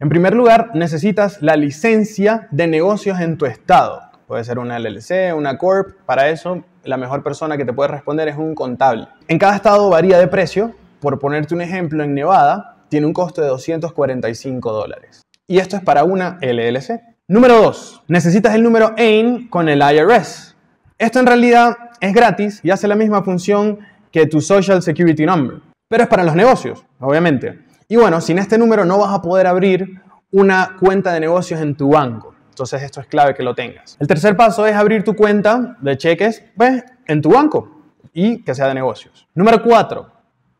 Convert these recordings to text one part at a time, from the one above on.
En primer lugar, necesitas la licencia de negocios en tu estado. Puede ser una LLC, una Corp. Para eso, la mejor persona que te puede responder es un contable. En cada estado varía de precio. Por ponerte un ejemplo, en Nevada tiene un costo de 245 dólares. Y esto es para una LLC. Número 2. Necesitas el número AIN con el IRS. Esto en realidad es gratis y hace la misma función que tu Social Security Number. Pero es para los negocios, obviamente. Y bueno, sin este número no vas a poder abrir una cuenta de negocios en tu banco. Entonces esto es clave que lo tengas. El tercer paso es abrir tu cuenta de cheques pues, en tu banco y que sea de negocios. Número cuatro,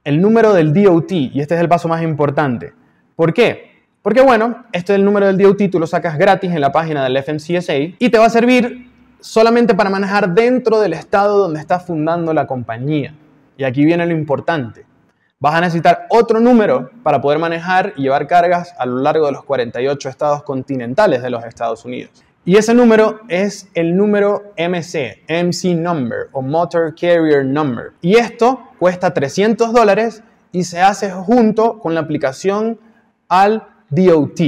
el número del DOT. Y este es el paso más importante. ¿Por qué? Porque bueno, este es el número del DOT, tú lo sacas gratis en la página del FMCSA y te va a servir solamente para manejar dentro del estado donde estás fundando la compañía. Y aquí viene lo importante. Vas a necesitar otro número para poder manejar y llevar cargas a lo largo de los 48 estados continentales de los Estados Unidos. Y ese número es el número MC, MC Number o Motor Carrier Number. Y esto cuesta 300 dólares y se hace junto con la aplicación al DOT,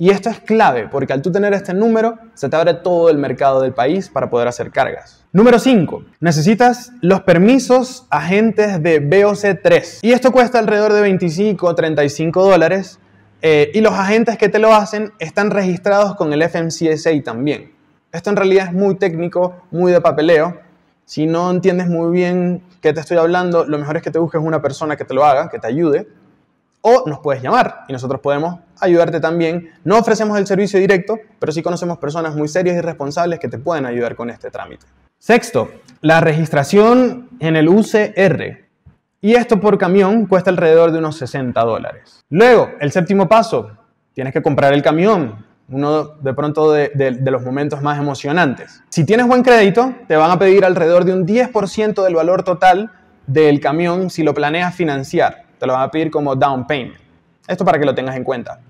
y esto es clave porque al tú tener este número, se te abre todo el mercado del país para poder hacer cargas. Número 5. Necesitas los permisos agentes de BOC3. Y esto cuesta alrededor de 25 o 35 dólares. Eh, y los agentes que te lo hacen están registrados con el FMCSA también. Esto en realidad es muy técnico, muy de papeleo. Si no entiendes muy bien qué te estoy hablando, lo mejor es que te busques una persona que te lo haga, que te ayude o nos puedes llamar y nosotros podemos ayudarte también. No ofrecemos el servicio directo, pero sí conocemos personas muy serias y responsables que te pueden ayudar con este trámite. Sexto, la registración en el UCR. Y esto por camión cuesta alrededor de unos 60 dólares. Luego, el séptimo paso, tienes que comprar el camión. Uno de pronto de, los momentos más emocionantes. Si tienes buen crédito, te van a pedir alrededor de un 10% del valor total del camión si lo planeas financiar. Te lo van a pedir como down payment. Esto para que lo tengas en cuenta.